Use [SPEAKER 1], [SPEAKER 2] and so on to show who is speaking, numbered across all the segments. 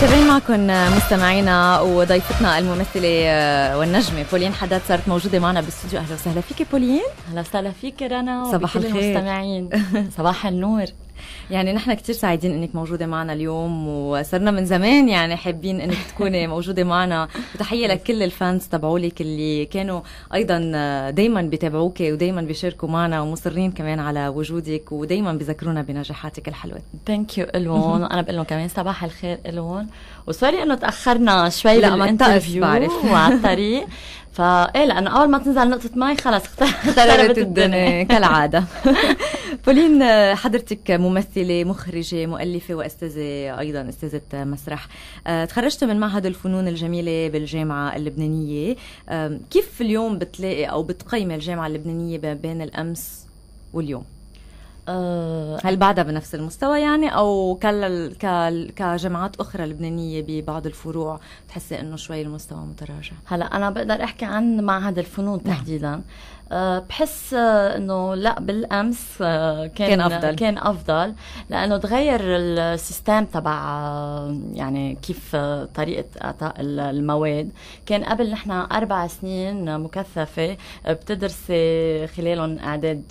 [SPEAKER 1] تابعين معكم مستمعينا وضيفتنا الممثلة آه، والنجمة بولين حداد صارت موجودة معنا بالاستوديو أهلا وسهلا فيك بولين أهلا وسهلا فيك رنا صباح الخير المستمعين صباح النور يعني نحن كثير سعيدين انك موجوده معنا اليوم وصرنا من زمان يعني حابين انك تكوني موجوده معنا وتحيه لكل الفانز تبعولك اللي كانوا ايضا دائما بيتابعوك ودائما بيشاركوا معنا ومصرين كمان على وجودك ودائما بذكرونا بنجاحاتك الحلوه ثانك يو الون انا بقول لهم كمان
[SPEAKER 2] صباح الخير الون وسوري انه تاخرنا شوي لا بعرف وعلى الطريق
[SPEAKER 1] فايه لانه اول ما تنزل نقطه مي خلص اختربت الدنيا كالعاده بولين حضرتك ممثله مخرجه مؤلفه واستاذه ايضا استاذه مسرح آه، تخرجت من معهد الفنون الجميله بالجامعه اللبنانيه كيف اليوم بتلاقي او بتقيمي الجامعه اللبنانيه بين الامس واليوم آه، هل بعدها بنفس المستوى يعني او كل كجامعات اخرى لبنانيه ببعض الفروع بتحسي انه شوي المستوى متراجع هلا انا
[SPEAKER 2] بقدر احكي عن معهد الفنون تحديدا آه، بحس آه، انه لا بالامس آه، كان كان افضل كان افضل لانه تغير السيستم تبع يعني كيف طريقه اعطاء المواد كان قبل نحن اربع سنين مكثفه بتدرسي خلالهم اعداد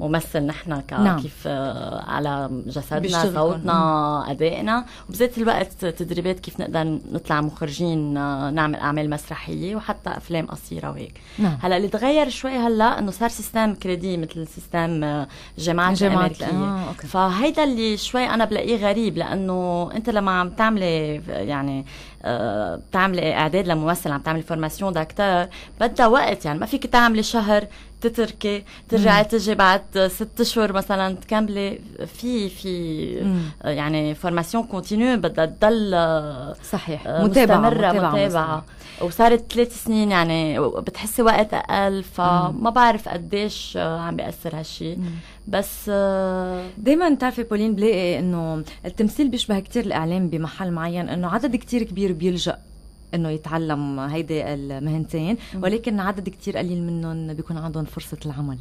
[SPEAKER 2] ممثل نحن نعم. كيف على جسدنا صوتنا ادائنا وبذات الوقت تدريبات كيف نقدر نطلع مخرجين نعمل اعمال مسرحيه وحتى افلام قصيره وهيك نعم. هلا اللي تغير تغير شوي هلا انه صار سيستم كريدي مثل سيستم جامعات الامريكيه آه،, آه، فهيدا اللي شوي انا بلاقيه غريب لانه انت لما عم تعملي يعني آه، بتعملي اعداد لممثل عم تعملي فورماسيون دكتور بدها وقت يعني ما فيك تعملي شهر تتركي ترجعي تجي بعد ست اشهر مثلا تكملي في في يعني فورماسيون كونتينيو بدها تضل صحيح آه، متابعه مستمره متابعه, متابعة. وصارت ثلاث سنين يعني بتحسي وقت اقل فما بعرف قديش آه، عم بياثر
[SPEAKER 1] هالشيء بس آه، دائما بتعرفي بولين بلاقي انه التمثيل بيشبه كتير الاعلام بمحل معين انه عدد كتير كبير بيلجا انه يتعلم هيدي المهنتين ولكن عدد كتير قليل منهم بيكون عندهم فرصه العمل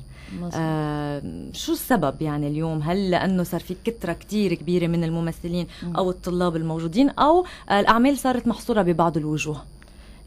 [SPEAKER 1] آه شو السبب يعني اليوم هل لانه صار في كتره كتير كبيره من الممثلين مم. او الطلاب الموجودين او الاعمال صارت محصوره ببعض الوجوه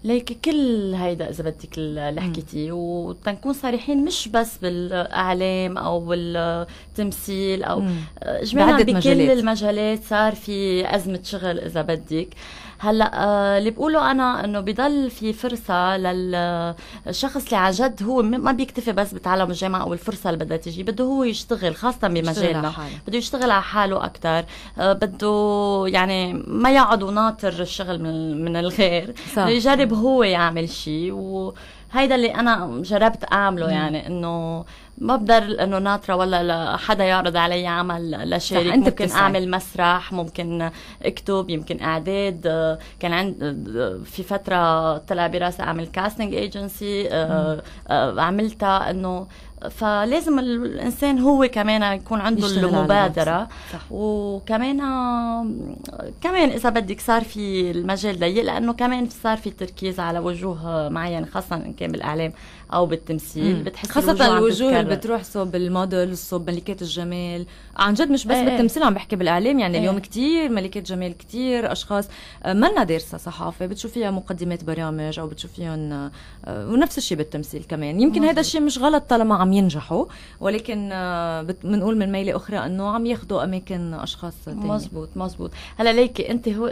[SPEAKER 1] ليك
[SPEAKER 2] كل هيدا اذا بدك اللي حكيتيه وتنكون صريحين مش بس بالاعلام او بالتمثيل او اجمالا بكل المجالات صار في ازمه شغل اذا بدك آه هلا آه اللي بقوله انا انه بضل في فرصه للشخص آه، اللي عن جد هو ما بيكتفي بس بتعلم الجامعه او الفرصه اللي بدها تجي بده هو يشتغل خاصه بمجالنا بده يشتغل على حاله اكثر آه بده يعني ما يقعد وناطر الشغل من, من الغير صح. يجرب هو يعمل شيء وهيدا اللي انا جربت اعمله يعني انه ما بقدر انه ناطره ولا حدا يعرض علي عمل لشارك انت ممكن بتسعي. اعمل مسرح ممكن اكتب يمكن اعداد آه، كان عند آه، في فتره طلع براسي اعمل كاستنج ايجنسي آه، عملتها انه فلازم الانسان هو كمان يكون عنده المبادره وكمان كمان اذا بدك صار في المجال ضيق لانه كمان صار في تركيز على وجوه معينه خاصه
[SPEAKER 1] ان كان بالاعلام او بالتمثيل مم. بتحسي خاصه الوجوه اللي بتروح صوب المودلز صوب ملكات الجمال عن جد مش بس ايه. إيه. بالتمثيل عم بحكي بالاعلام يعني ايه. اليوم كتير ملكات جمال كتير اشخاص آه، منا دارسه صحافه بتشوفيها مقدمات برامج او بتشوفيهم آه، ونفس الشيء بالتمثيل كمان يمكن هذا الشيء مش غلط طالما عم ينجحوا ولكن آه، بنقول من ميله اخرى انه عم ياخذوا اماكن اشخاص تانية مزبوط مزبوط هلا ليكي انت هو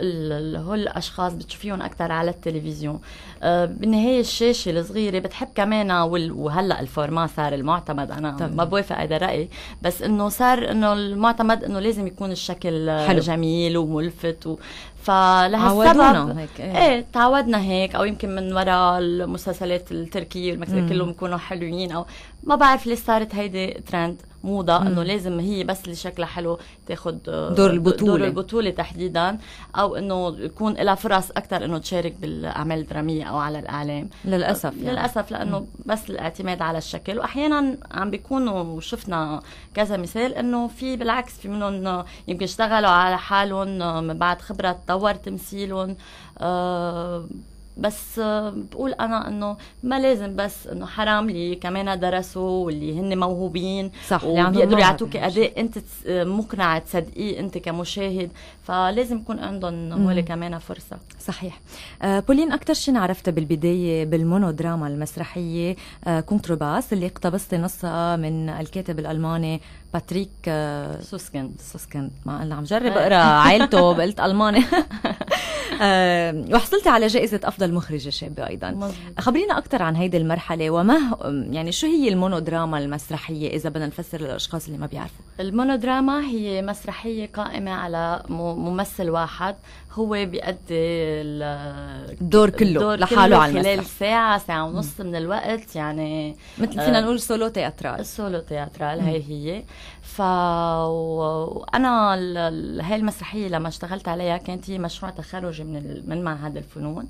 [SPEAKER 1] هول الاشخاص بتشوفيهم اكثر على التلفزيون بالنهايه
[SPEAKER 2] الشاشه الصغيره بتحب كمان انا وهلا الفورما صار المعتمد انا طبعا. ما بوافق هذا رايي بس انه صار انه المعتمد انه لازم يكون الشكل حلو. جميل وملفت و... فلهالسبب هيك ايه, ايه تعودنا هيك او يمكن من وراء المسلسلات التركيه والمكسيكيه كلهم يكونوا حلوين او ما بعرف ليش صارت هيدي ترند موضه مم. انه لازم هي بس اللي شكلها حلو تاخذ آه، دور البطوله دور البطوله تحديدا او انه يكون لها فرص اكثر انه تشارك بالاعمال الدراميه او على الاعلام
[SPEAKER 1] للاسف يعني. للاسف
[SPEAKER 2] لانه مم. بس الاعتماد على الشكل واحيانا عم بيكونوا شفنا كذا مثال انه في بالعكس في منهم يمكن اشتغلوا على حالهم آه، من بعد خبره تطور تمثيلهم آه، بس آه، بقول انا انه ما لازم بس انه حرام اللي كمان درسوا واللي هن موهوبين
[SPEAKER 1] صح يعني وبيقدروا يعطوك
[SPEAKER 2] اداء انت آه، مقنعه تصدقيه انت كمشاهد فلازم يكون عندهم
[SPEAKER 1] هول كمان فرصه صحيح آه، بولين اكثر شيء عرفتها بالبدايه بالمونودراما المسرحيه كونتروباس كونترباس اللي اقتبست نصها من الكاتب الالماني باتريك سوسكن آه، سوسكن ما انا عم جرب آه. اقرا عائلته قلت الماني آه، وحصلت على جائزة أفضل مخرجة شابة أيضا مزبوط. خبرينا أكثر عن هيدي المرحلة وما يعني شو هي المونودراما المسرحية إذا بدنا نفسر للأشخاص اللي ما بيعرفوا
[SPEAKER 2] المونودراما هي مسرحية قائمة على ممثل واحد هو بيأدي الدور كله الدور لحاله كله على المسرح خلال ساعة ساعة ونص من الوقت يعني مثل آه، فينا نقول سولو تياترال سولو تياترال هي هي ف وانا هاي المسرحية لما اشتغلت عليها كانت هي مشروع تخرجي من من معهد الفنون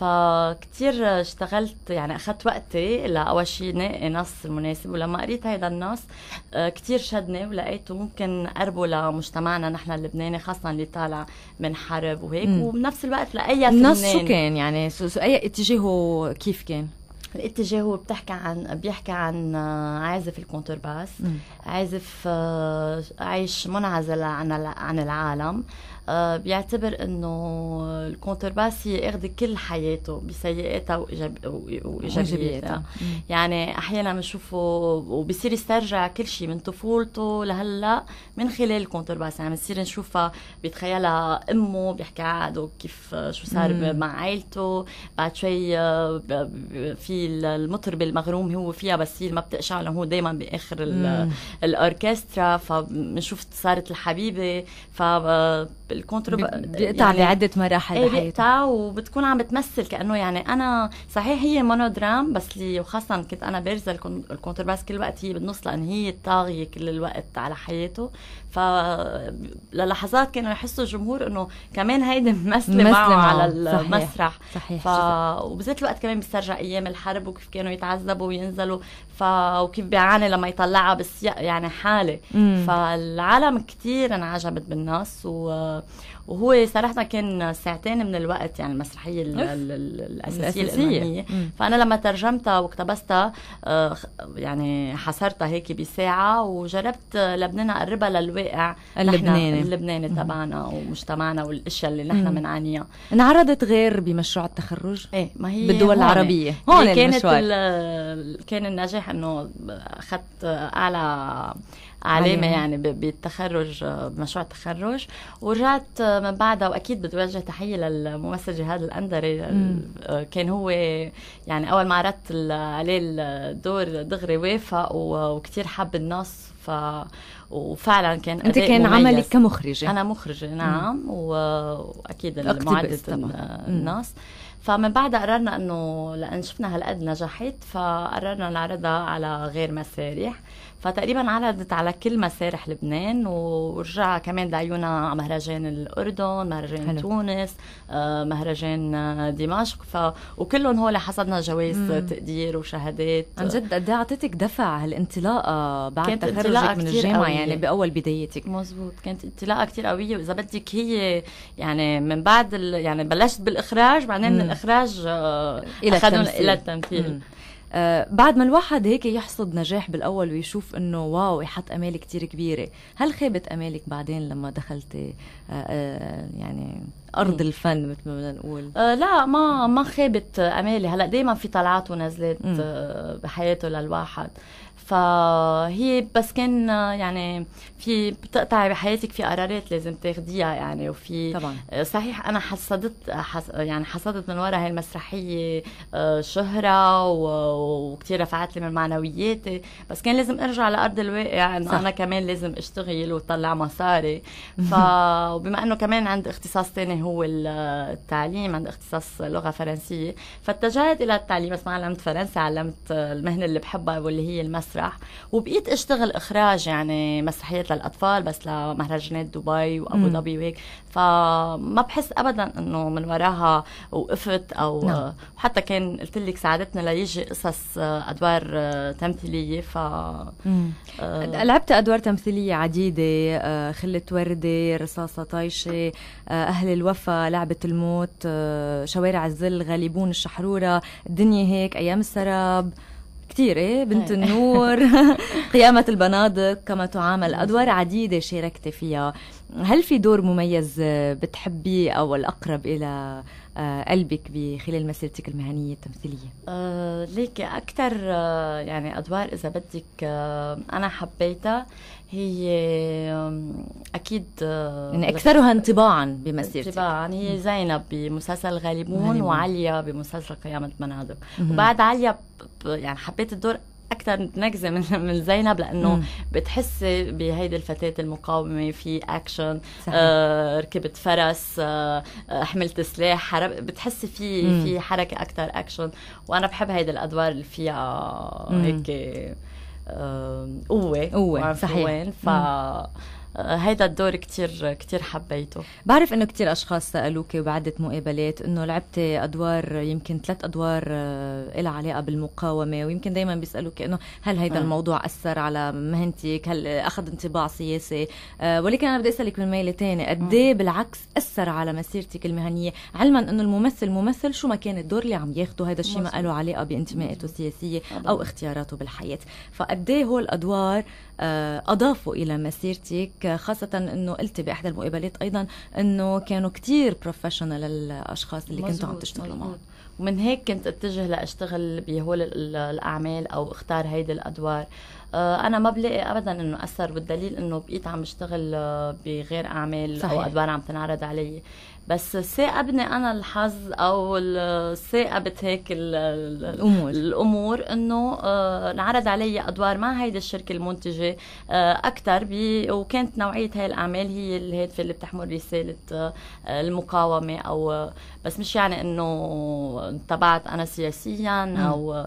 [SPEAKER 2] فكتير اشتغلت يعني اخذت وقتي لاول شيء نقي نص مناسب ولما قريت هيدا النص آه، كتير شدني ولقيته ممكن قربه لمجتمعنا نحن اللبناني خاصه اللي طالع من حرب وهيك مم. وبنفس الوقت لاي النص شو كان
[SPEAKER 1] يعني سو سو اي اتجاهه
[SPEAKER 2] كيف كان؟ الاتجاه هو بتحكي عن بيحكي عن آه، عازف الكونترباس عازف آه، عايش منعزل عن عن العالم آه، بيعتبر انه الكونترباس هي اخذ كل حياته بسيئاتها وايجابياتها يعني احيانا بنشوفه وبصير يسترجع كل شيء من طفولته لهلا من خلال الكونترباس يعني بنصير نشوفها بيتخيلها امه بيحكي عقده كيف شو صار مع عائلته بعد شوي آه، في المطربه المغروم هو فيها بس هي ما بتقشع لانه هو دائما باخر الاوركسترا فبنشوف صارت الحبيبه ف آه، الكونتر بيقطع يعني بعده مراحل ايه بيقطع وبتكون عم بتمثل كانه يعني انا صحيح هي مونودرام بس لي وخاصه كنت انا بارزه الكونترباس كل وقت هي بالنص لان هي الطاغيه كل الوقت على حياته فللحظات كانوا يحسوا الجمهور انه كمان هيدي ممثله معه على المسرح صحيح, صحيح ف... وبذات الوقت كمان بيسترجع ايام الحرب وكيف كانوا يتعذبوا وينزلوا ف وكيف بيعاني لما يطلعها بس يعني حاله مم. فالعالم كثير انعجبت بالناس و وهو صراحه كان ساعتين من الوقت يعني المسرحيه الأساسية, الاساسيه الالمانيه فانا لما ترجمتها واقتبستها آه، يعني حصرتها هيك بساعه وجربت لبنان اقربها للواقع اللبناني اللبناني تبعنا ومجتمعنا والاشياء اللي نحن بنعانيها
[SPEAKER 1] انعرضت غير بمشروع التخرج ايه ما هي بالدول هون. العربيه هون كانت
[SPEAKER 2] كان النجاح انه اخذت اعلى علامه أيوة. يعني بالتخرج بمشروع التخرج ورجعت آه، من بعدها واكيد بدي اوجه تحيه للممثل جهاد الاندري آه، كان هو يعني اول ما عرضت عليه الدور دغري وافق وكثير حب النص ف وفعلا كان انت كان عملك كمخرجه انا مخرجه نعم آه، مم. واكيد معدة النص فمن بعدها قررنا انه لان شفنا هالقد نجحت فقررنا نعرضها على غير مسارح فتقريبا عرضت على كل مسارح لبنان ورجع كمان دعيونا على مهرجان الاردن مهرجان حلو. تونس آه، مهرجان دمشق ف... وكلهم هول حصدنا
[SPEAKER 1] جوائز تقدير وشهادات عن جد قد إيه اعطتك دفع هالانطلاقه بعد تخرجك من الجامعه قوية. يعني باول بدايتك مزبوط كانت
[SPEAKER 2] انطلاقه كثير قويه واذا بدك هي يعني من بعد ال... يعني بلشت بالاخراج بعدين من الاخراج آه، الى التمثيل, إلى التمثيل. مم.
[SPEAKER 1] آه، بعد ما الواحد هيك يحصد نجاح بالاول ويشوف انه واو يحط امال كتير كبيره هل خيبت امالك بعدين لما دخلتي آه، آه، يعني ارض الفن مثل ما بدنا نقول آه لا ما ما خيبت امالي هلا دائما
[SPEAKER 2] في طلعات ونزلات آه بحياته للواحد آه فهي بس كان يعني في بتقطعي بحياتك في قرارات لازم تاخديها يعني وفي طبعا صحيح انا حصدت حص يعني حصدت من وراء هاي المسرحيه آه، شهره وكثير رفعت لي من معنوياتي بس كان لازم ارجع لارض الواقع انه انا كمان لازم اشتغل وطلع مصاري فبما انه كمان عند اختصاص ثاني هو التعليم عند اختصاص لغه فرنسيه فاتجهت الى التعليم بس ما علمت فرنسا علمت المهنه اللي بحبها واللي هي المسرح المسرح وبقيت اشتغل اخراج يعني مسرحيات للاطفال بس لمهرجانات دبي وابو ظبي وهيك فما بحس ابدا انه من وراها وقفت او نعم. حتى كان قلت لك ساعدتنا ليجي قصص ادوار تمثيليه ف آه لعبت
[SPEAKER 1] ادوار تمثيليه عديده آه، خله ورده رصاصه طايشه آه، اهل الوفا لعبه الموت آه، شوارع الظل غالبون الشحروره الدنيا هيك ايام السراب كثير إيه؟ بنت طيب. النور قيامة البنادق كما تعامل أدوار عديدة شاركتي فيها هل في دور مميز بتحبيه او الاقرب الى آه، قلبك بخلال مسيرتك المهنيه التمثيليه؟
[SPEAKER 2] أه ليك اكثر آه، يعني ادوار اذا بدك آه، انا حبيتها هي اكيد يعني اكثرها
[SPEAKER 1] انطباعا
[SPEAKER 2] بمسيرتك انطباعا هي زينب بمسلسل غالبون, غالبون. وعليا بمسلسل قيامه منادق وبعد عليا يعني حبيت الدور اكثر نكزه من من زينب لانه بتحسي بهيدي الفتاه المقاومه في اكشن صحيح. آه ركبت فرس آه, آه، حملت سلاح حرب بتحسي في مم. في حركه اكثر اكشن وانا بحب هيدي الادوار اللي فيها هيك آه قوه قوه صحيح ف مم. هيدا الدور كتير كتير حبيته
[SPEAKER 1] بعرف انه كتير اشخاص سالوك بعده مقابلات انه لعبتي ادوار يمكن ثلاث ادوار آه، لها علاقه بالمقاومه ويمكن دائما بيسالوك انه هل هيدا آه. الموضوع اثر على مهنتك هل اخذ انطباع سياسي آه، ولكن انا بدي اسالك من ميله ثانيه قد إيه بالعكس اثر على مسيرتك المهنيه علما انه الممثل ممثل شو ما كان الدور اللي عم ياخده هيدا الشيء ما له علاقه بانتمائاته السياسيه او اختياراته بالحياه فقد إيه هول الادوار آه، أضافوا إلى مسيرتك خاصة أنه قلتي بإحدى المقابلات أيضا أنه كانوا كتير بروفيشنال الأشخاص اللي كنتوا عم تشتغلوا معهم ومن هيك كنت اتجه
[SPEAKER 2] لاشتغل بهول الاعمال او اختار هيدي الادوار آه، انا ما بلاقي ابدا انه اثر والدليل انه بقيت عم اشتغل آه، بغير اعمال صحيح. او ادوار عم تنعرض علي بس ساقبني انا الحظ او ساقبت هيك الامور الامور انه آه، انعرض علي ادوار مع هيدي الشركه المنتجه آه، اكثر وكانت نوعيه هاي الاعمال هي الهاتف اللي بتحمل رساله آه، المقاومه او بس مش يعني انه انطبعت انا سياسيا او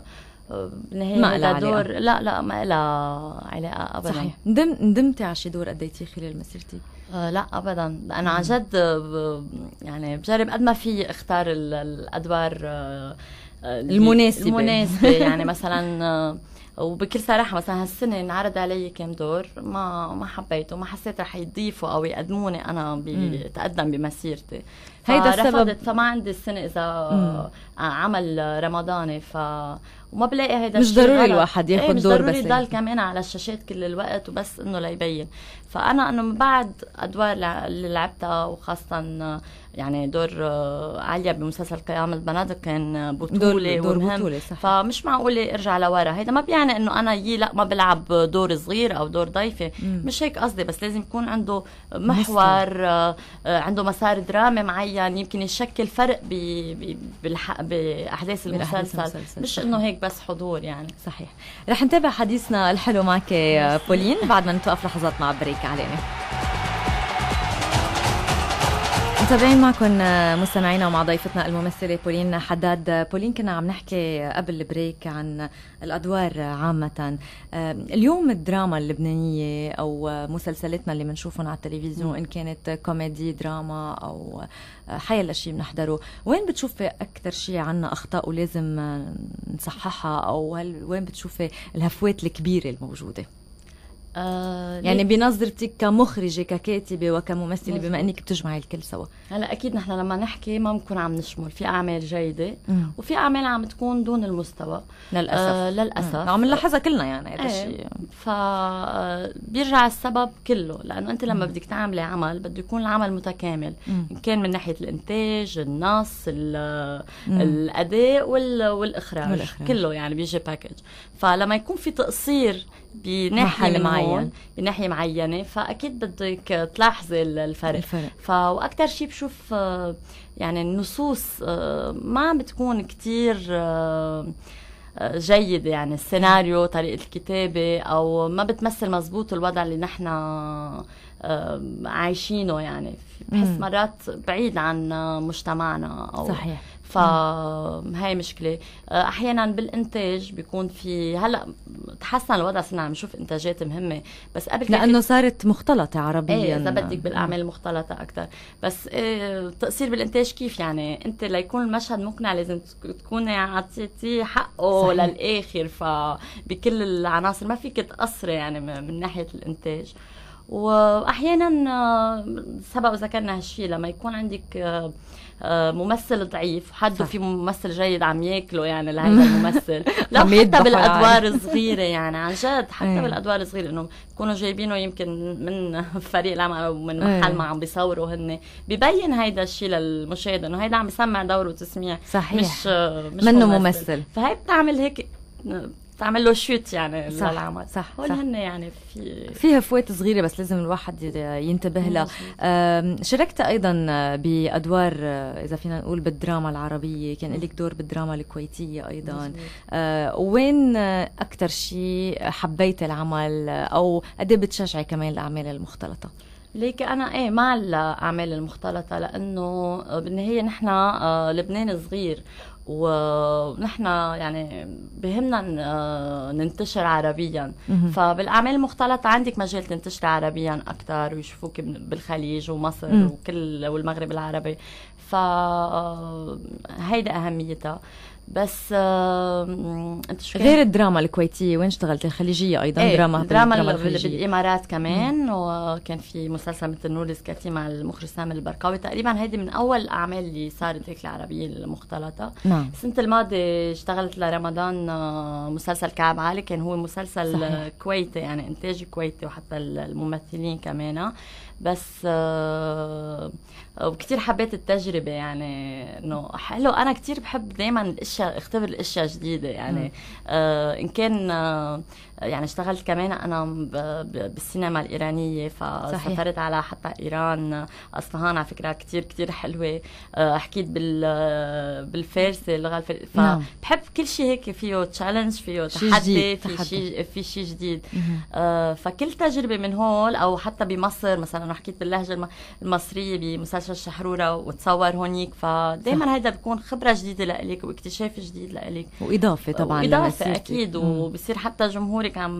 [SPEAKER 2] بالنهايه ما لها دور لا لا
[SPEAKER 1] ما لها علاقه ابدا صحيح ندمتي على شي دور اديتيه خلال مسيرتك؟ آه، لا ابدا انا عن جد
[SPEAKER 2] آه، يعني بجرب قد ما في اختار الادوار آه، المناسبه المناسبه يعني مثلا وبكل صراحه مثلا هالسنه انعرض علي كم دور ما ما حبيته ما حسيت رح يضيفوا او يقدموني انا بتقدم بمسيرتي هيدا السبب فما عندي السنه اذا مم. عمل رمضاني ف وما بلاقي هيدا مش ضروري الواحد ياخذ ايه دور بس مش ضروري يضل يعني. كمان على الشاشات كل الوقت وبس انه ليبين فانا انه من بعد ادوار اللي لعبتها وخاصه يعني دور آه، عليا بمسلسل قيام البنات كان آه، بطولة دور, دور ومهم بطولة صح. فمش معقولة ارجع لورا هيدا ما بيعني انه انا يي لا ما بلعب دور صغير او دور ضيفة مم. مش هيك قصدي بس لازم يكون عنده محور مستر. آه، عنده مسار درامي معين يمكن يشكل فرق باحداث المسلسل. المسلسل مش انه هيك بس حضور يعني صحيح
[SPEAKER 1] رح نتابع حديثنا الحلو معك بولين بعد ما نتوقف لحظات مع بريك علينا متابعين معكم آه، مستمعينا ومع ضيفتنا الممثله بولين حداد آه، بولين كنا عم نحكي قبل البريك عن الادوار عامه آه، اليوم الدراما اللبنانيه او مسلسلاتنا اللي بنشوفهم على التلفزيون ان كانت كوميدي دراما او حي شيء بنحضره وين بتشوفي اكثر شيء عنا اخطاء ولازم نصححها او هل وين بتشوفي الهفوات الكبيره الموجوده آه يعني بنظرتك كمخرجة ككاتبة وكممثلة بما أنك بتجمعي الكل سوا
[SPEAKER 2] هلا أكيد نحن لما نحكي ما بنكون عم نشمل في أعمال جيدة مم. وفي أعمال عم تكون دون المستوى
[SPEAKER 1] للأسف آه للأسف عم نلاحظها كلنا يعني هذا الشيء
[SPEAKER 2] فبيرجع آه، السبب كله لأنه أنت لما بدك تعملي عمل بده يكون العمل متكامل إن كان من ناحية الإنتاج النص الأداء وال... والإخراج. والإخراج كله يعني بيجي باكج فلما يكون في تقصير بناحية معينة معين بناحيه معينه فاكيد بدك تلاحظي الفرق, الفرق. فواكثر شيء بشوف آه، يعني النصوص آه، ما عم بتكون كثير آه، جيدة يعني السيناريو طريقة الكتابة أو ما بتمثل مزبوط الوضع اللي نحن عايشينه يعني بحس مرات بعيد عن مجتمعنا أو صحيح فهي مشكله آه، احيانا بالانتاج بيكون في هلا تحسن الوضع صرنا عم نشوف انتاجات مهمه بس قبل لانه
[SPEAKER 1] صارت مختلطه عربيا ايه اذا بدك
[SPEAKER 2] بالاعمال المختلطه اكثر بس إيه تقصير بالانتاج كيف يعني انت ليكون المشهد مقنع لازم تكوني عطيتيه حقه صحيح. للاخر فبكل العناصر ما فيك تقصري يعني من ناحيه الانتاج واحيانا آه، سبق وذكرنا هالشيء لما يكون عندك آه، آه، ممثل ضعيف حد في ممثل جيد عم ياكله يعني لهيدا الممثل لو حتى بالادوار الصغيره يعني عن جد حتى ايه. بالادوار الصغيره انه يكونوا جايبينه يمكن من فريق العمل او من إيه. محل ما عم بيصوروا هن ببين هيدا الشيء للمشاهد انه هيدا عم يسمع دوره وتسميع صحيح مش, مش منه ممثل, ممثل. فهي بتعمل هيك تعمل له شوت يعني صح للعمل
[SPEAKER 1] صح هول هن
[SPEAKER 2] يعني في
[SPEAKER 1] فيها فوات صغيره بس لازم الواحد ينتبه لها شاركت ايضا بادوار اذا فينا نقول بالدراما العربيه كان لك دور بالدراما الكويتيه ايضا آه، وين اكثر شيء حبيت العمل او قد إيه بتشجعي كمان الاعمال المختلطه ليك انا ايه مع الاعمال المختلطه
[SPEAKER 2] لانه بالنهايه نحن آه، لبنان صغير ونحن يعني بهمنا آه، ننتشر عربيا فبالاعمال المختلطه عندك مجال تنتشر عربيا اكثر ويشوفوك بالخليج ومصر وكل والمغرب العربي فهيدا آه، اهميتها بس آه انت شو غير
[SPEAKER 1] الدراما الكويتيه وين اشتغلت الخليجيه ايضا ايه دراما دراما, بالامارات
[SPEAKER 2] كمان مم. وكان في مسلسل مثل نور كاتي مع المخرج سامي البركاوي تقريبا هيدي من اول الاعمال اللي صارت هيك العربيه المختلطه نعم السنه الماضيه اشتغلت لرمضان آه، مسلسل كعب عالي كان هو مسلسل صحيح. كويتي يعني انتاج كويتي وحتى الممثلين كمان بس آه وكتير حبيت التجربة يعني انه حلو انا كتير بحب دايما الاشياء اختبر الاشياء جديدة يعني آه ان كان آه يعني اشتغلت كمان انا بالسينما الايرانيه فسافرت على حتى ايران اصفهان على فكره كثير كثير حلوه آه، حكيت بال بالفارسي اللغه فبحب نعم. كل شيء هيك فيه تشالنج فيه تحدي في شيء في شيء جديد آه، فكل تجربه من هول او حتى بمصر مثلا حكيت باللهجه المصريه بمسلسل برشا الشحروره وتصور هونيك فدائما هيدا بيكون خبره جديده لإلك واكتشاف جديد لإلك واضافه طبعا واضافه اكيد وبصير حتى جمهورك عم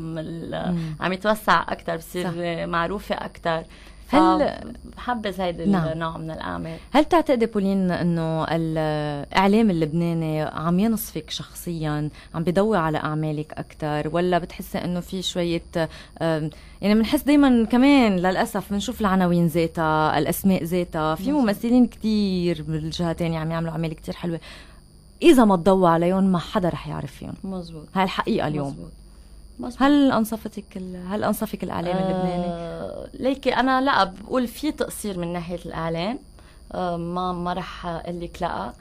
[SPEAKER 2] عم يتوسع اكثر بصير معروفه اكثر هل بحبذ هيدا نعم. النوع من الاعمال
[SPEAKER 1] هل تعتقدي بولين انه الاعلام اللبناني عم ينصفك شخصيا عم بيضوي على اعمالك اكثر ولا بتحسي انه في شويه يعني بنحس دائما كمان للاسف بنشوف العناوين ذاتها الاسماء ذاتها في ممثلين كثير بالجهتين عم يعملوا اعمال كثير حلوه اذا ما تضوى عليهم ما حدا رح يعرف فيهم مزبوط هاي الحقيقه اليوم مزبوط. مزبوط. هل انصفتك هل انصفك الاعلام آه اللبناني
[SPEAKER 2] ليكي انا لا بقول في تقصير من ناحيه الاعلام آه، ما ما راح اقول لك لا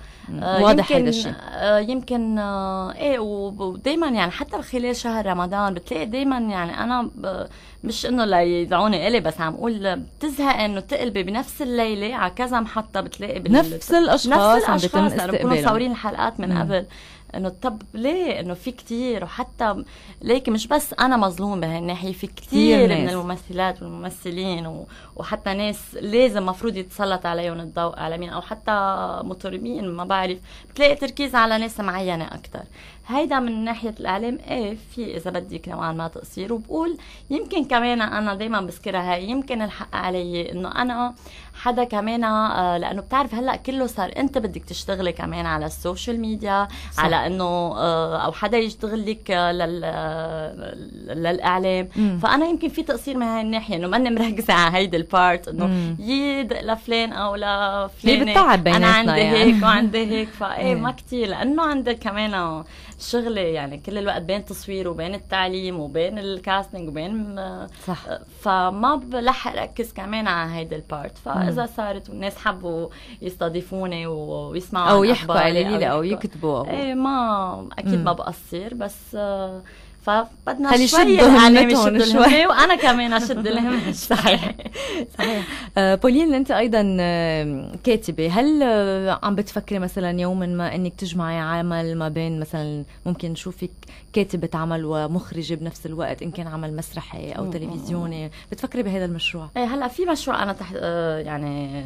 [SPEAKER 2] آه، واضح هذا الشيء آه، يمكن ايه ودائما يعني حتى خلال شهر رمضان بتلاقي دائما يعني انا مش انه ليدعوني الي بس عم اقول بتزهقي انه تقلبي بنفس الليله على كذا محطه بتلاقي الاشخاص نفس الاشخاص نفس الاشخاص عم بيتم استقبالهم صورين الحلقات من مم. قبل انه طب ليه انه في كتير وحتى ليك مش بس انا مظلومه بهالناحيه في كتير من الممثلات والممثلين و... وحتى ناس لازم مفروض يتسلط عليهم الضوء على مين او حتى مطربين ما بعرف بتلاقي تركيز على ناس معينه اكثر هيدا من ناحيه الاعلام ايه في اذا بدك نوعا ما تقصير وبقول يمكن كمان انا دائما بذكرها هاي يمكن الحق علي انه انا حدا كمان آه، لانه بتعرف هلا كله صار انت بدك تشتغلي كمان على السوشيال ميديا صح. على انه آه، او حدا يشتغل لك آه، لل للاعلام مم. فانا يمكن في تقصير من هاي الناحيه انه ماني مركزه على هيدي البارت انه يد لفلان او لفلانه بتتعب انا عندي يعني. هيك وعندي هيك فايه ما كثير لانه عندك كمان شغله يعني كل الوقت بين تصوير وبين التعليم وبين الكاستنج وبين صح فما بلحق ركز كمان على هيدا البارت ف اذا صارت والناس حبوا يستضيفوني ويسمعوا او يحكوا علي او
[SPEAKER 1] يكتبوا أو... ايه
[SPEAKER 2] ما اكيد ما بقصر بس آه، فبدنا يعني شوي الاعلام يشدوا شوي وانا كمان اشد الهم صحيح
[SPEAKER 1] صحيح آه، بولين انت ايضا كاتبه هل آه، عم بتفكري مثلا يوما ما انك تجمعي عمل ما بين مثلا ممكن نشوفك كاتبة عمل ومخرجة بنفس الوقت إن كان عمل مسرحي أو تلفزيوني بتفكري بهذا المشروع؟ ايه هلا في مشروع أنا تح... آه،
[SPEAKER 2] يعني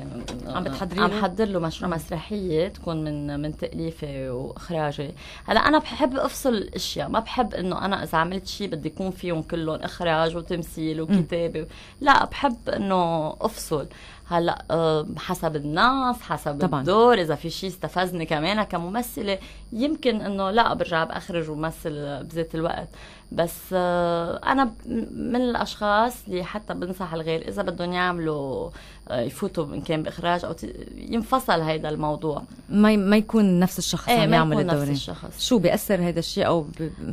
[SPEAKER 2] آه، عم بتحضري عم حضر له مشروع مسرحية تكون من من تأليفي وإخراجي هلا أنا بحب أفصل الأشياء ما بحب إنه أنا إذا عملت شيء بدي يكون فيهم كلهم إخراج وتمثيل وكتابة لا بحب إنه أفصل هلا آه، حسب الناس حسب طبعًا. الدور اذا في شيء استفزني كمان كممثله يمكن انه لا برجع باخرج ومثل بذات الوقت بس آه، انا من الاشخاص اللي حتى بنصح الغير اذا بدهم يعملوا آه، يفوتوا ان كان باخراج او ينفصل هذا الموضوع
[SPEAKER 1] ما ما يكون نفس الشخص ايه عم يعمل الدوري نفس الشخص شو بياثر هذا الشيء او ب...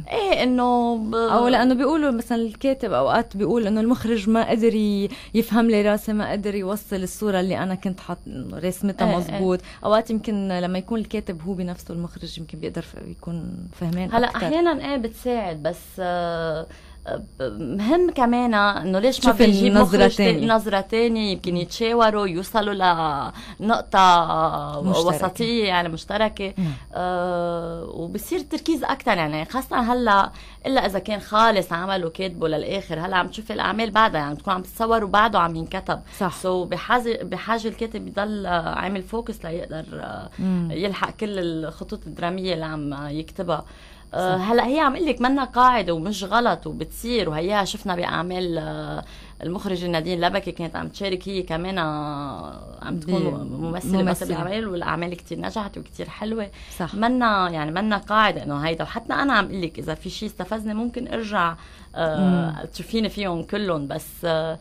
[SPEAKER 1] ايه انه ب... او لانه بيقولوا مثلا الكاتب اوقات بيقول انه المخرج ما قدر يفهم لي راسي ما قدر يوصل الصوره اللي انا كنت حاط رسمتها ايه مزبوط ايه. اوقات يمكن لما يكون الكاتب هو بنفسه المخرج يمكن بيقدر يكون فهمان هلا احيانا
[SPEAKER 2] ايه بتساعد بس آه مهم كمان انه ليش ما في نظرة تانية نظرة تانية يمكن يتشاوروا يوصلوا لنقطة مشتركة. وسطية يعني مشتركة آه وبصير التركيز أكثر يعني خاصة هلا إلا إذا كان خالص عمله وكاتبه للآخر هلا عم تشوف الأعمال بعدها يعني تكون عم تتصور وبعده عم ينكتب صح سو so بحاجة بحاجة الكاتب يضل عامل فوكس ليقدر آه، مم. يلحق كل الخطوط الدرامية اللي عم يكتبها آه، هلا هي عم اقول لك منا قاعده ومش غلط وبتصير وهيها شفنا باعمال آه، المخرجه نادين لبكي كانت عم تشارك هي كمان آه، عم تكون ممثله بس باعمال والاعمال كثير نجحت وكثير حلوه صح منا يعني منا قاعده انه هيدا وحتى انا عم اقول لك اذا في شيء استفزني ممكن ارجع تشوفيني فيهم كلهم بس آه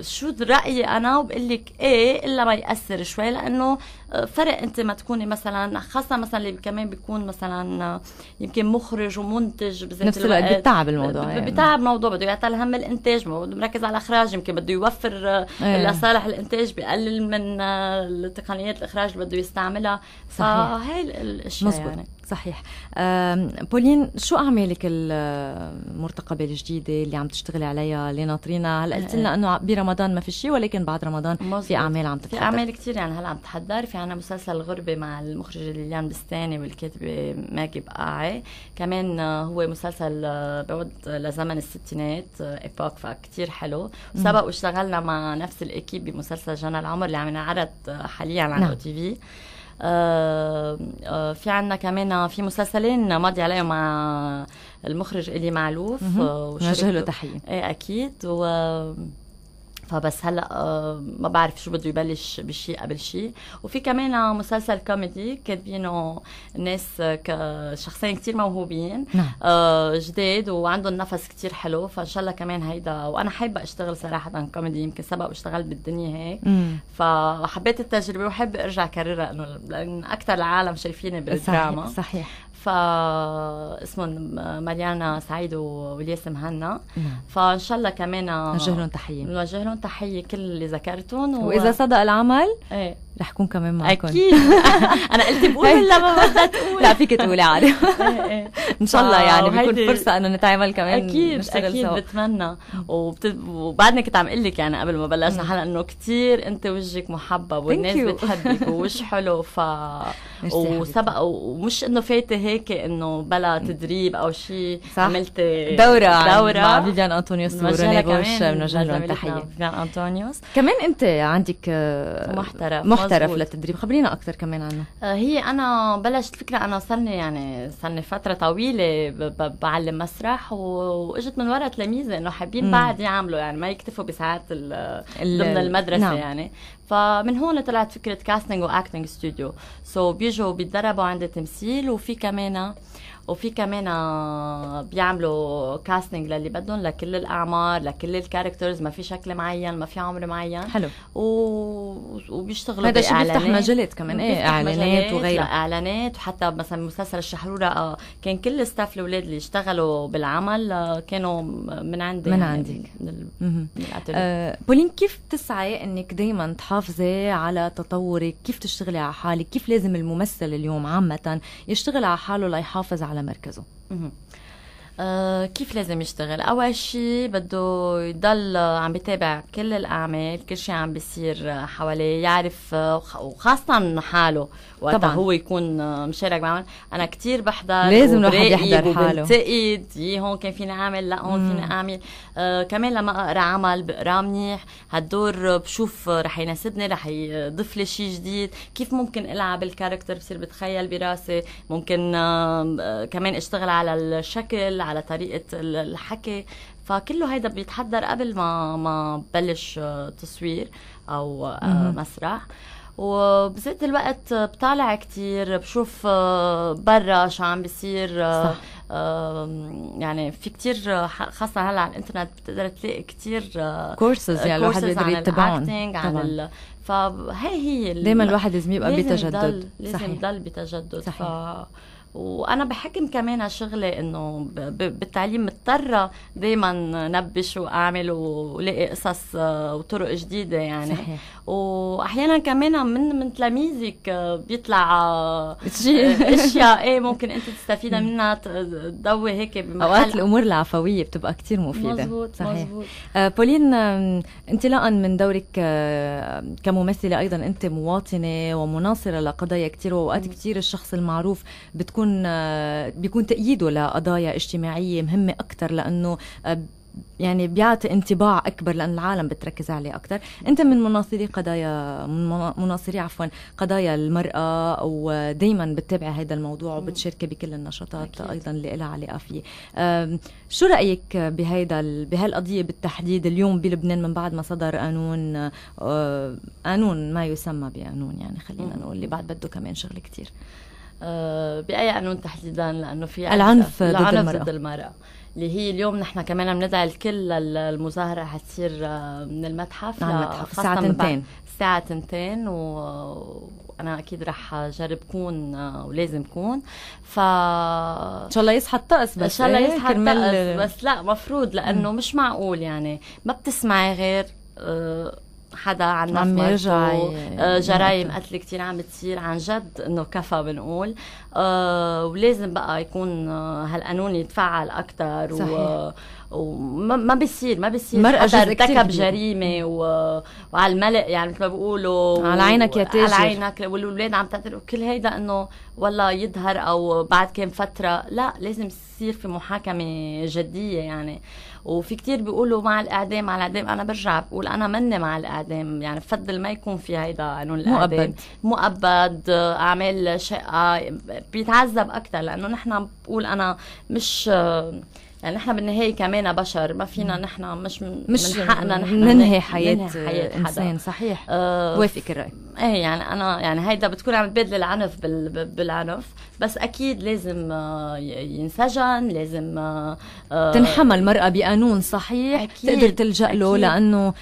[SPEAKER 2] شو رايي انا وبقول لك ايه الا ما ياثر شوي لانه آه، فرق انت ما تكوني مثلا خاصه مثلا اللي كمان بيكون مثلا آه، يمكن مخرج ومنتج بذات نفس الوقت بتعب الموضوع يعني. بتعب الموضوع بده يعطي هم الانتاج بده مركز على الاخراج يمكن بده يوفر آه، ايه. لصالح الانتاج بقلل من التقنيات الاخراج اللي بده يستعملها صحيح فهي الاشياء مزبوط. يعني
[SPEAKER 1] صحيح بولين شو اعمالك المرتقبه الجديده اللي عم تشتغلي عليها اللي ناطرينا هلا قلت لنا انه برمضان ما في شيء ولكن بعد رمضان مزبوط. في اعمال يعني عم تتحضر في اعمال
[SPEAKER 2] كثير يعني هلا عم تحضر في عنا مسلسل الغربه مع المخرجه ليليان بستاني والكاتبه ماجي بقاعي كمان هو مسلسل بعد لزمن الستينات ايبوك فكتير حلو سبق واشتغلنا مع نفس الاكيب بمسلسل جنى العمر اللي عم ينعرض حاليا على نعم. تي في آه، آه، في عندنا كمان في مسلسلين ماضي عليهم مع المخرج إلي معلوف نوجه آه، له تحية ايه أكيد و فبس هلا آه، ما بعرف شو بده يبلش بشيء قبل شيء وفي كمان آه، مسلسل كوميدي كاتبينه ناس كشخصين كثير موهوبين نعم. آه، جداد وعندهم نفس كثير حلو فان شاء الله كمان هيدا وانا حابه اشتغل صراحه كوميدي يمكن سبق واشتغلت بالدنيا هيك مم. فحبيت التجربه وحابه ارجع كررها انه لان اكثر العالم شايفيني بالدراما صحيح, صحيح. اسمهم مريانا سعيد والياس مهنا نعم. فان شاء الله كمان نوجه لهم تحيه نوجه لهم تحيه كل اللي ذكرتهم و... واذا صدق
[SPEAKER 1] العمل ايه رح كون كمان معكم اكيد
[SPEAKER 2] انا قلت بقول هلا طيب. ما بدها تقول لا فيك تقولي عادي إيه، إيه. ان شاء الله آه، يعني بيكون فرصه انه نتعامل كمان اكيد اكيد سوا. بتمنى وبت... وبعدني كنت عم اقول لك يعني قبل ما بلشنا الحلقه انه كثير انت وجهك محبب والناس بتحبك ووجه حلو ف وسبق ومش انه فايته هيك انه بلا تدريب او شيء عملتي دوره دوره مع فيفيان انطونيوس وروني غوش بنوجه لهم تحيه فيفيان انطونيوس
[SPEAKER 1] كمان انت عندك محترف المحترف للتدريب خبرينا اكثر كمان عنه
[SPEAKER 2] آه، هي انا بلشت الفكره انا صرني يعني صرني فتره طويله بعلم مسرح واجت من ورا تلاميذي انه حابين بعد يعملوا يعني ما يكتفوا بساعات ضمن المدرسه نعم. يعني فمن هون طلعت فكره كاستنج واكتنج ستوديو سو بيجوا بيتدربوا عند التمثيل وفي كمان وفي كمان آه، بيعملوا كاستنج للي بدهم لكل الاعمار لكل الكاركترز ما في شكل معين ما في عمر معين حلو و... وبيشتغلوا هذا الشيء بيفتح مجالات كمان ايه اعلانات وغيرها اعلانات وحتى مثلا مسلسل الشحروره آه، كان كل ستاف الاولاد اللي اشتغلوا بالعمل آه، كانوا من عندي من يعني عندك من
[SPEAKER 1] من آه بولين كيف بتسعي انك دائما تحافظي على تطورك كيف تشتغلي على حالك كيف لازم الممثل اليوم عامه يشتغل على حاله ليحافظ على مركزه أه كيف لازم يشتغل اول شيء بده يضل عم
[SPEAKER 2] بتابع كل الاعمال كل شيء عم بيصير حواليه يعرف آه، وخاصه حاله وقتها طبعا. هو يكون آه، مشارك معهم انا كثير بحضر لازم الواحد يحضر حاله بنتقد هون كان فيني اعمل لا هون فيني اعمل آه كمان لما اقرا عمل بقرا منيح هالدور بشوف رح يناسبني رح يضيف لي شيء جديد كيف ممكن العب الكاركتر بصير بتخيل براسي ممكن آه كمان اشتغل على الشكل على طريقه الحكي فكله هيدا بيتحضر قبل ما ما بلش آه، تصوير او آه، مسرح وبذات الوقت بطالع كتير بشوف آه، برا شو عم بيصير آه، صح. آه، يعني في كتير خاصة هلا على الانترنت بتقدر تلاقي كتير كورسز يعني الواحد بيقدر يتبعهم عن ال... فهي هي دايما الواحد لازم يبقى بتجدد لازم يضل بتجدد صحيح. ف... وانا بحكم كمان شغلي انه بالتعليم مضطره دايما نبش واعمل ولاقي قصص وطرق جديده يعني صحيح. واحيانا كمان من من تلاميذك آه، بيطلع آه، اشياء ايه ممكن انت تستفيدي منها تضوي هيك اوقات
[SPEAKER 1] الامور العفويه بتبقى كثير مفيده مزبوط صحيح مزبوط. آه بولين انطلاقا من دورك آه، كممثله ايضا انت مواطنه ومناصره لقضايا كثير واوقات كثير الشخص المعروف بتكون بيكون تأييده لقضايا اجتماعيه مهمه اكثر لانه يعني بيعطي انطباع اكبر لان العالم بتركز عليه اكثر انت من مناصري قضايا من مناصري عفوا قضايا المراه ودائما بتتابعي هذا الموضوع وبتشاركي بكل النشاطات أكيد. ايضا اللي لها علاقه فيه شو رايك بهيدا بهالقضيه بالتحديد اليوم بلبنان من بعد ما صدر قانون أه، قانون ما يسمى بقانون يعني خلينا نقول اللي بعد بده كمان شغل كثير أه، باي قانون تحديدا لانه في العنف ضد المراه, ضد
[SPEAKER 2] المرأة. اللي هي اليوم نحن كمان بندعي الكل المظاهره حتصير آه، من المتحف على نعم، المتحف الساعه تنتين الساعه 2 وانا اكيد رح جرب كون آه، ولازم كون ف ان شاء الله يصحى الطقس بس ان شاء الله إيه، يصحى الطقس بس لا مفروض لانه مش معقول يعني ما بتسمعي غير آه، حدا عن عم يرجع آه، جرائم قتل كتير عم بتصير عن جد انه كفى بنقول آه، ولازم بقى يكون آه، هالقانون يتفعل اكثر صحيح. وما بيصير ما بيصير مرأة ارتكب جريمه و... وعلى الملق يعني مثل ما بيقولوا على عينك يا تاجر على عينك والولاد عم تقتل كل هيدا انه والله يظهر او بعد كم فتره لا لازم يصير في محاكمه جديه يعني آه وفي كتير بيقولوا مع الاعدام على الاعدام انا برجع بقول انا مني مع الاعدام يعني بفضل ما يكون في هيدا قانون الاعدام مؤبد مؤبد اعمال شقه بيتعذب اكثر لانه نحن بقول انا مش يعني نحن بالنهايه كمان بشر ما فينا نحن مش مش من حقنا نحن ننهي حياه, ننهي حياة انسان صحيح أه وافق الراي ايه يعني انا يعني هيدا بتكون عم تبادل العنف بالعنف بس اكيد لازم آه، ينسجن
[SPEAKER 1] لازم آه، آه، تنحمى المراه بقانون صحيح أكيد تقدر تلجا له لانه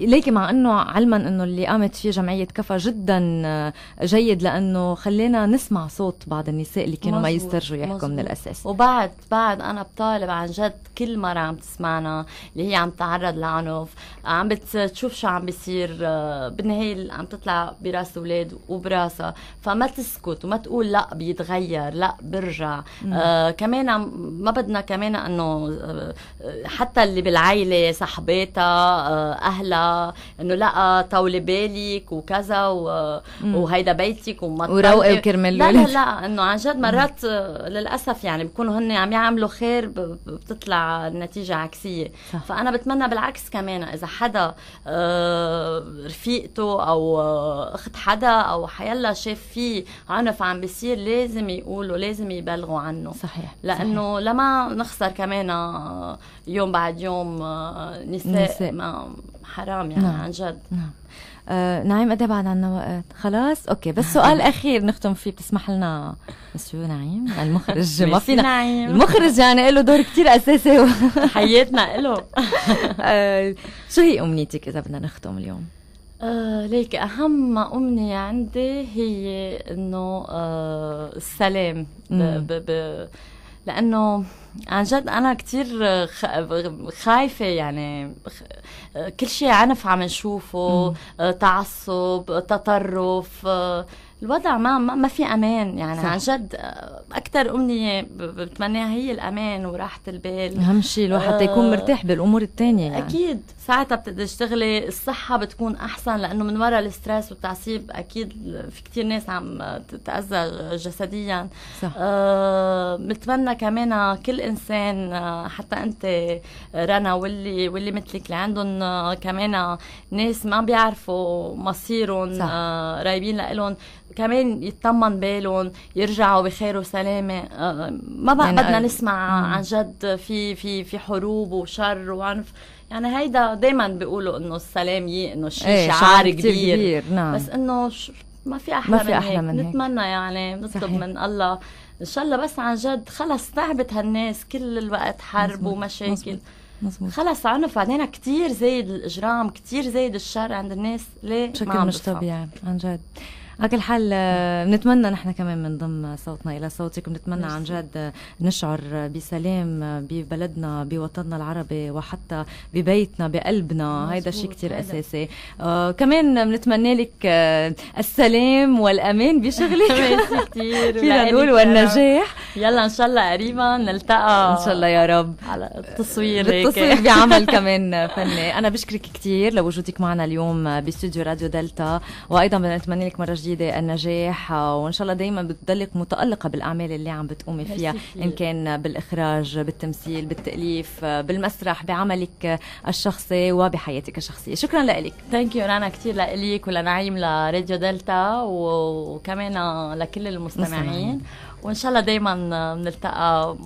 [SPEAKER 1] ليكي مع انه علما انه اللي قامت فيه جمعيه كفا جدا جيد لانه خلينا نسمع صوت بعض النساء اللي كانوا مزبوط. ما يسترجوا يحكوا من الاساس وبعد
[SPEAKER 2] بعد انا بطالب عن جد كل مرة عم تسمعنا اللي هي عم تتعرض لعنف عم بتشوف شو عم بيصير آه، بالنهاية عم تطلع براس الأولاد وبراسها فما تسكت وما تقول لا بيتغير لا برجع آه كمان ما بدنا كمان انه آه، حتى اللي بالعائلة صاحباتها آه، أهلها انه لا طولي بالك وكذا وهيدا بيتك وما وروقي وكرمال لا لا لا انه عن جد مرات للأسف يعني بكونوا هن عم يعملوا خير ب... بتطلع النتيجه عكسيه صح. فانا بتمنى بالعكس كمان اذا حدا آه، رفيقته او آه، اخت حدا او حيلا شاف فيه عنف عم بيصير لازم يقولوا لازم يبلغوا عنه صحيح لانه صحيح. لما نخسر كمان آه، يوم بعد يوم نساء, نساء. ما
[SPEAKER 1] حرام يعني نعم. عن جد نعم. نعيم قد بعد عنا وقت خلاص اوكي بس سؤال اخير نختم فيه بتسمح لنا مسيو نعيم المخرج ما فينا نعيم. المخرج يعني له دور كتير اساسي حياتنا له آه، شو هي امنيتك اذا بدنا نختم اليوم
[SPEAKER 2] آه، ليك اهم امنيه عندي هي انه آه، السلام ب ب ب لانه عن جد انا كثير خايفه يعني كل شيء عنف عم نشوفه تعصب تطرف
[SPEAKER 1] الوضع ما ما في امان يعني صح. عن جد آه،
[SPEAKER 2] اكثر امنيه بتمناها هي
[SPEAKER 1] الامان وراحه
[SPEAKER 2] البال اهم شيء الواحد آه يكون مرتاح
[SPEAKER 1] بالامور الثانيه يعني. اكيد
[SPEAKER 2] ساعتها بتقدر تشتغلي الصحه بتكون احسن لانه من وراء الستريس والتعصيب اكيد في كثير ناس عم تتاذى جسديا صح آه بتمنى كمان كل انسان آه، حتى انت رنا واللي واللي مثلك اللي عندهم آه، كمان ناس ما بيعرفوا مصيرهم آه قريبين لهم كمان يطمن بالهم يرجعوا بخير وسلامه آه، آه، ما بقى يعني بدنا نسمع عن جد في في في حروب وشر وعنف يعني هيدا دائما بيقولوا انه السلام يي انه شيء ايه شعار كبير, كبير نعم. بس انه ما في احلى ما في من احلى هيك. من هيك نتمنى يعني نطلب من الله ان شاء الله بس عن جد خلص تعبت هالناس كل الوقت حرب مزبوط. ومشاكل مزبوط. مزبوط. خلص عنف بعدين كتير زايد الاجرام كتير زايد الشر عند الناس ليه بشكل مش طبيعي
[SPEAKER 1] عن جد على كل حال آه، بنتمنى نحن كمان بنضم صوتنا الى صوتك بنتمنى عن جد نشعر بسلام ببلدنا بوطننا العربي وحتى ببيتنا بقلبنا هيدا شيء كثير اساسي آه كمان بنتمنى لك آه، السلام والامان بشغلك كثير فينا نقول والنجاح يلا ان شاء الله قريبا نلتقى ان شاء الله يا رب على
[SPEAKER 2] التصوير التصوير بعمل
[SPEAKER 1] كمان فني انا بشكرك كثير لوجودك معنا اليوم باستوديو راديو دلتا وايضا بنتمنى لك مره جديده جديده النجاح وان شاء الله دائما بتضلك متالقه بالاعمال اللي عم بتقومي فيها ان كان بالاخراج بالتمثيل بالتاليف بالمسرح بعملك الشخصي وبحياتك الشخصيه شكرا لك ثانك يو رانا كثير لك ولنعيم لراديو دلتا وكمان
[SPEAKER 2] لكل المستمعين وان شاء الله دائما بنلتقى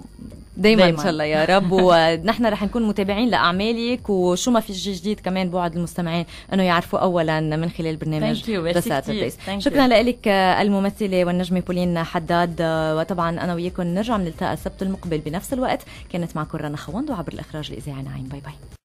[SPEAKER 1] دايما ان شاء الله يا رب ونحن رح نكون متابعين لاعمالك وشو ما في شيء جديد كمان بوعد المستمعين انه يعرفوا اولا من خلال برنامج شكرا لك الممثله والنجمه بولين حداد وطبعا انا وياكم نرجع نلتقى السبت المقبل بنفس الوقت كانت معكم رنا خوند وعبر الاخراج الاذاعي نعيم باي باي